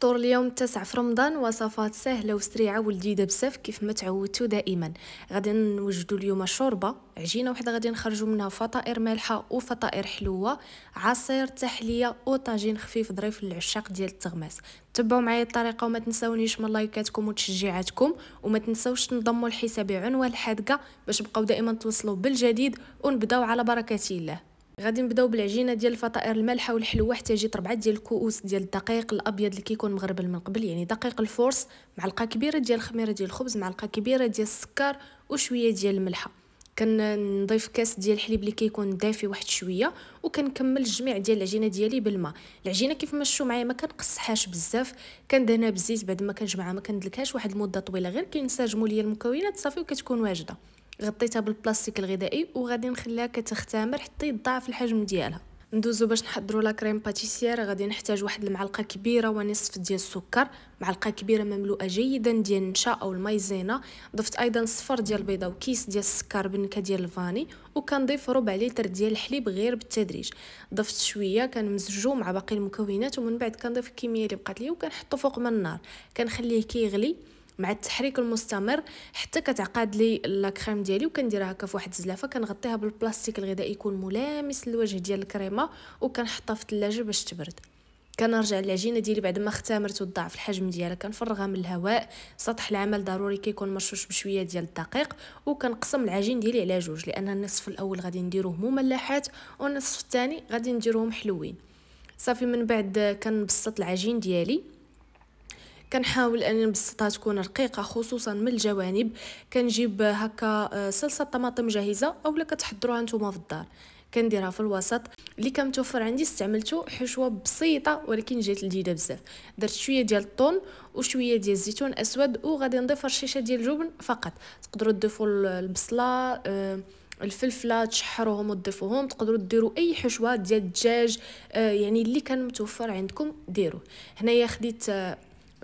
فطور اليوم التاسع في رمضان وصفات سهله وسريعه ولذيذه بزاف كيف ما تعودتوا دائما غادي نوجدوا اليوم شوربه عجينه وحده غادي نخرجوا منها فطائر مالحه وفطائر حلوه عصير تحليه وطاجين خفيف ظريف للعشاق ديال التغماس تبعوا معايا الطريقه وما تنساونيش من لايكاتكم وتشجيعاتكم وما تنساوش تنضموا لحسابي عنوان الحادقه باش بقاو دائما توصلوا بالجديد ونبداو على بركه الله غادي نبداو بالعجينه ديال الفطائر المالحه والحلوه حتى يجي ربعه ديال الكؤوس ديال الدقيق الابيض اللي كيكون مغربل من قبل يعني دقيق الفورس معلقه كبيره ديال الخميره ديال الخبز معلقه كبيره ديال السكر وشويه ديال الملحه كنضيف كاس ديال الحليب اللي كيكون دافي واحد شويه وكنكمل الجميع ديال العجينه ديالي بالماء العجينه كيف ما شفتوا معايا ما كنقصحهاش بزاف كندهنها بالزيت بعد ما كنجمعها ما كندلكهاش واحد المده طويله غير كينسجموا ليا المكونات صافي وكتكون واجده غطيتها بالبلاستيك الغذائي وغادي نخليها كتختمر حتى يضاعف الحجم ديالها ندوزو باش نحضروا لا كريم باتيسيير غادي نحتاج واحد المعلقه كبيره ونصف ديال السكر معلقه كبيره مملوءه جيدا ديال النشا او المايزينا ضفت ايضا صفر ديال البيضه وكيس ديال السكر بنكه ديال الفاني وكنضيف ربع لتر ديال الحليب غير بالتدريج ضفت شويه كنمزجو مع باقي المكونات ومن بعد كنضيف الكميه اللي بقات لي وكنحطو فوق من النار كنخليه كيغلي كي مع التحريك المستمر حتى كتعقد لي لا كريم ديالي وكنديرها هكا في واحد الزلافه كنغطيها بالبلاستيك الغذائي يكون ملامس للوجه ديال الكريمه وكنحطها في الثلاجه باش تبرد كنرجع للعجينه ديالي بعد ما اختمرت وضعف الحجم ديالها كنفرغها من الهواء سطح العمل ضروري كيكون مرشوش بشويه ديال الدقيق وكنقسم العجين ديالي على جوج لان النصف الاول غادي نديروه مملحات والنصف الثاني غادي نديروهم حلوين صافي من بعد كنبسط العجين ديالي كنحاول ان نبسطها تكون رقيقه خصوصا من الجوانب كنجيب هكا صلصه آه، طماطم جاهزه اولا كتحضروها نتوما في الدار كنديرها في الوسط اللي كان متوفر عندي استعملته حشوه بسيطه ولكن جات لذيذه بزاف درت شويه ديال الطون وشويه ديال الزيتون اسود وغادي نضيف رشيشه ديال الجبن فقط تقدروا تضيفوا البصله آه، الفلفله تشحروهم وتضيفوهم تقدروا ديروا اي حشوه ديال الدجاج آه، يعني اللي كان متوفر عندكم ديروه هنايا خديت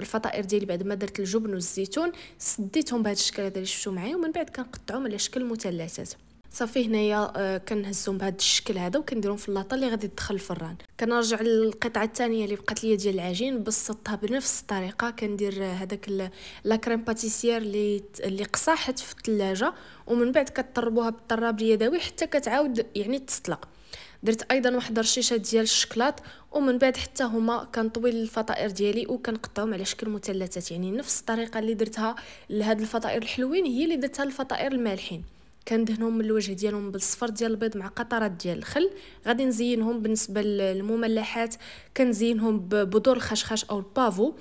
الفطائر ديالي بعد ما درت الجبن والزيتون سديتهم بهذا الشكل هذا اللي شفتو معايا ومن بعد كنقطعهم على شكل مثلثات صافي هنايا آه، كنهزهم بهذا الشكل هذا وكنديرهم في اللاطه اللي غادي تدخل الفران كنرجع للقطعه الثانيه اللي بقات ليا ديال العجين بسطها بنفس الطريقه كندير هذاك لا كريم باتيسيير اللي اللي قصاحت في الثلاجه ومن بعد كطربوها بالطراب اليدوي حتى كتعاود يعني تطلق درت ايضا واحد رشيشه ديال الشكلاط ومن بعد حتى هما كنطوي الفطائر ديالي وكنقطعهم على شكل مثلثات يعني نفس الطريقه اللي درتها لهاد الفطائر الحلوين هي اللي درتها للفطائر المالحين كندهنهم من الوجه ديالهم بالصفر ديال البيض مع قطرات ديال الخل غادي نزينهم بالنسبه للمملحات كنزينهم ببذور الخشخاش او البافو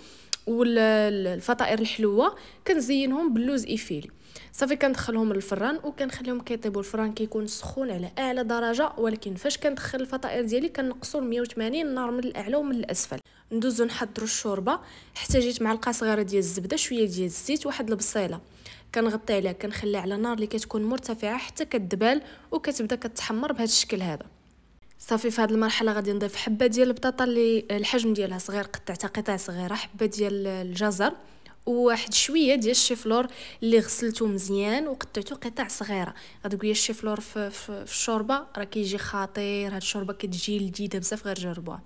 والفطائر الحلوه كنزينهم باللوز ايفيلي صافي كندخلهم للفران وكنخليهم كيطيبوا الفران كيكون سخون على اعلى درجه ولكن فاش كندخل الفطائر ديالي كنقصوا 180 النار من الاعلى ومن الاسفل ندوزو نحضروا الشوربه احتاجيت معلقه صغيره ديال الزبده شويه ديال الزيت واحد البصيله كنغطي عليها كنخليها على نار اللي كتكون مرتفعه حتى كدبال وكتبدا كتحمر بهذا الشكل هذا صافي في هذه المرحله غادي نضيف حبه ديال البطاطا اللي الحجم ديالها صغير قطعتها قطع صغيره حبه ديال الجزر وواحد شويه ديال الشيفلور اللي غسلته مزيان وقطعته قطع صغيره غتقولي الشيفلور في, في, في الشوربه راه كيجي خطير هاد الشوربه كتجي لذيذه بزاف غير جربوها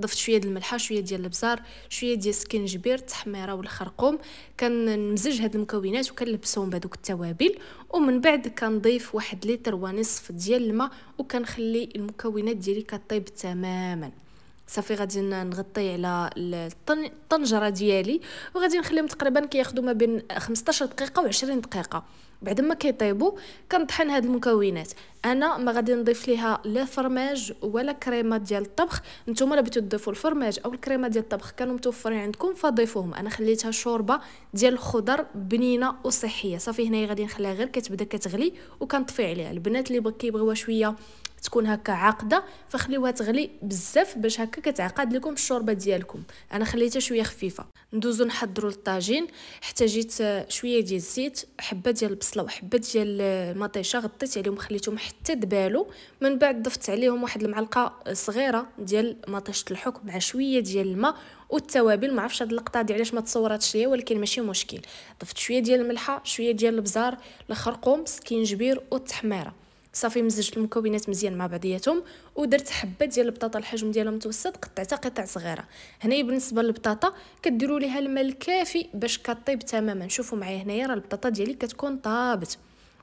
ضفت شويه ديال الملحه شويه ديال البزار شويه ديال السكنجبير التحميره والخرقوم كنمزج هاد المكونات وكنلبسهم بهذوك التوابل ومن بعد كنضيف واحد لتر ونصف ديال الماء وكنخلي المكونات ديالي كطيب تماما صافي غادي نغطي على الطنجره ديالي وغادي نخليهم تقريبا كياخذوا ما بين 15 دقيقه و20 دقيقه بعد ما كيطيبوا كنطحن هاد المكونات انا ما غادي نضيف ليها لا فرماج ولا كريمه ديال الطبخ نتوما الا بغيتو تضيفوا الفرماج او الكريمه ديال الطبخ كانوا متوفرين عندكم فضيفوهم انا خليتها شوربه ديال الخضر بنينه وصحيه صافي هنايا غادي نخليها غير كتبدا كتغلي وكنطفي عليها البنات اللي كيبغيوها شويه تكون هكا عاقده فخليوها تغلي بزاف باش هكا كتعقد لكم الشوربه ديالكم انا خليتها شويه خفيفه ندوزو نحضروا الطاجين احتاجيت آه، شويه ديال الزيت حبه ديال البصله وحبه ديال آه، المطيشه غطيت عليهم خليتهم حتى دبالو من بعد ضفت عليهم واحد المعلقه آه، صغيره ديال مطيشه الحك مع شويه ديال الماء والتوابل ما عرفتش هاد اللقطه هادي علاش ما تصوراتش ليا ولكن ماشي مشكل ضفت شويه ديال الملحه شويه ديال البزار الخرقوم سكينجبير والتحميره صافي مزجت المكونات مزيان مع بعضياتهم ودرت حبه ديال البطاطا الحجم ديالها متوسط قطعتها قطع صغيره هنايا بالنسبه للبطاطا كديروا ليها الماء الكافي باش كطيب تماما شوفوا معايا هنايا راه البطاطا ديالي كتكون طابت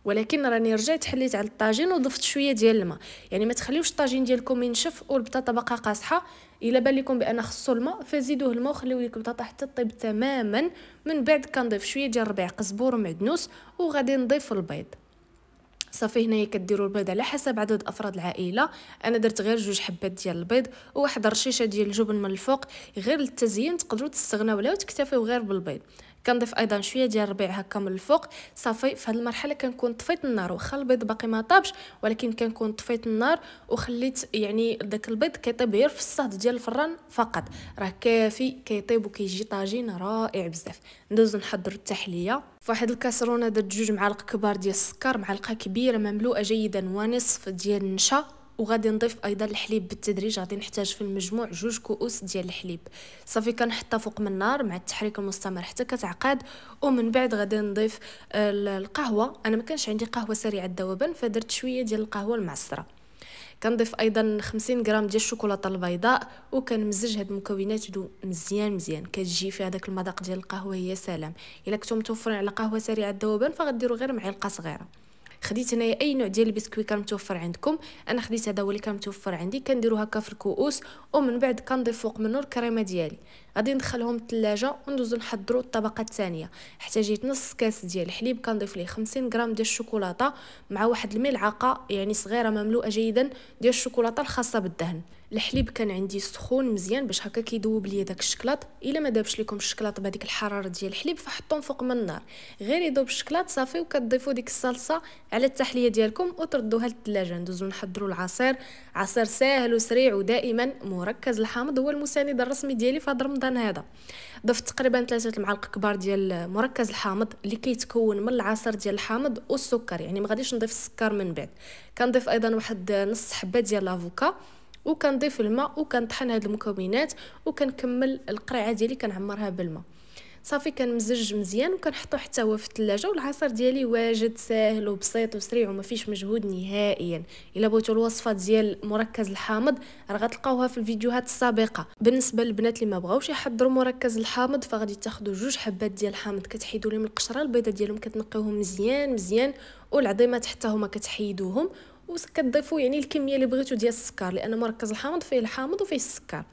ولكن راني رجعت حليت على الطاجين وضفت شويه ديال الماء يعني ما تخليوش الطاجين ديالكم ينشف والبطاطا باقا قاصحه الا بان لكم بان خصو الماء فزيدوه الماء وخليو ليك البطاطا حتى طيب تماما من بعد كنضيف شويه ديال ربيع قزبور ومعدنوس وغادي نضيف البيض صافي هنايا كديروا البيض على حسب عدد افراد العائله انا درت غير جوج حبات ديال البيض وواحد الرشيشه ديال الجبن من الفوق غير للتزيين تقدروا تستغناو ولا وتكتفيو غير بالبيض كنضيف ايضا شويه ديال الربيع هكا من الفوق صافي في هذه المرحله كنكون طفيت النار واخا البيض باقي ما طابش ولكن كنكون طفيت النار وخليت يعني داك البيض كيطيب غير في الصهد ديال الفران فقط راه كافي كيطيب وكيجي طاجين رائع بزاف ندوز نحضر التحليه فواحد الكاسرونه درت جوج معالق كبار ديال السكر معلقه كبيره مملوءه جيدا ونصف ديال النشا وغادي نضيف ايضا الحليب بالتدريج غادي نحتاج في المجموع جوج كؤوس ديال الحليب صافي كنحطها فوق من النار مع التحريك المستمر حتى كتعقد ومن بعد غادي نضيف القهوه انا ما كانش عندي قهوه سريعه الذوبان فدرت شويه ديال القهوه المعصره كنضيف ايضا 50 غرام ديال الشوكولاته البيضاء وكنمزج هاد المكونات هادو مزيان مزيان كتجي فيها هذاك المذاق ديال القهوه يا سلام الا كنتو متوفرين على قهوه سريعه الذوبان فغديروا غير معلقه صغيره خديت هنايا اي نوع ديال البسكويت كان متوفر عندكم انا خديت هذا هو اللي كان متوفر عندي كنديرو هكا في الكؤوس ومن بعد كنضيف فوق منه الكريمه ديالي غادي ندخلهم الثلاجه وندوزو نحضرو الطبقه الثانيه احتاجيت نص كاس ديال الحليب كنضيف ليه خمسين غرام ديال الشوكولاته مع واحد الملعقه يعني صغيره مملوءه جيدا ديال الشوكولاته الخاصه بالدهن الحليب كان عندي سخون مزيان باش هكا كيذوب ليا داك الشكلاط الا ما دابش لكم الشكلاط بهذيك الحراره ديال الحليب فحطوهم فوق من النار غير يذوب الشكلاط صافي وكتضيفوا ديك الصلصه على التحليه ديالكم وتردوها للثلاجه ندوزو نحضروا العصير عصير ساهل وسريع ودائما مركز الحامض هو المساند الرسمي ديالي في هذا رمضان هذا ضفت تقريبا ثلاثة المعالق كبار ديال مركز الحامض اللي كيتكون من العصير ديال الحامض والسكر يعني ما غاديش نضيف السكر من بعد كنضيف ايضا واحد نص حبه ديال لافوكا وكنضيف الماء وكنطحن هاد المكونات وكنكمل القريعه ديالي كنعمرها بالماء صافي كنمزج مزيان وكنحطو حتى هو في الثلاجه والعصير ديالي واجد ساهل وبسيط وسريع وما فيش مجهود نهائيا الا بغيتو الوصفه ديال مركز الحامض راه غتلقاوها في الفيديوهات السابقه بالنسبه للبنات اللي ما بغاوش يحضروا مركز الحامض فغادي تاخذوا جوج حبات ديال الحامض كتحيدوا لهم القشره البيضاء ديالهم كتنقيوهم مزيان مزيان والعظيمات حتى هما كتحيدوهم وكتضيفوا يعني الكميه اللي بغيتو ديال السكر لان مركز الحامض فيه الحامض وفيه السكر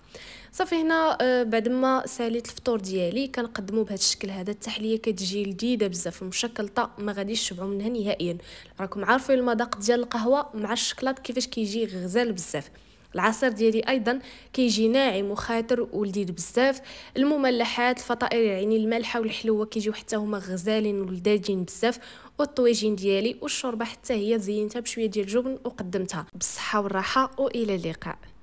صافي هنا آه، بعد ما ساليت الفطور ديالي كنقدمو بهذا الشكل هذا التحليه كتجي لذيذه بزاف مشكلطه ما غاديش تشبعوا منها نهائيا راكم عارفين المذاق ديال القهوه مع الشكلاط كيفاش كيجي غزال بزاف العصير ديالي ايضا كيجي ناعم وخاطر ولذيذ بزاف المملحات الفطائر يعني المالحه والحلوه كيجيو حتى هما غزالين ولذاذين بزاف والطويجين ديالي والشوربه حتى هي زينتها بشويه ديال الجبن وقدمتها بالصحه والراحه والى اللقاء